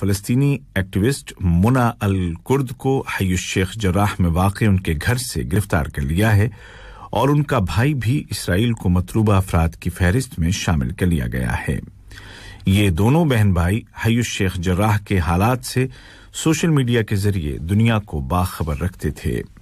फलस्तीनी activist मुना अल Kurd को हय शेख जराह में वाक़ उनके घर से गिरफ्तार कर लिया है और उनका भाई भी इसराइल को मतलूबा अफराद की फहरिस्त में शामिल कर लिया गया है ये दोनों बहन भाई हयुश शेख जराह के हालात से सोशल मीडिया के जरिए दुनिया को बाखबर रखते थे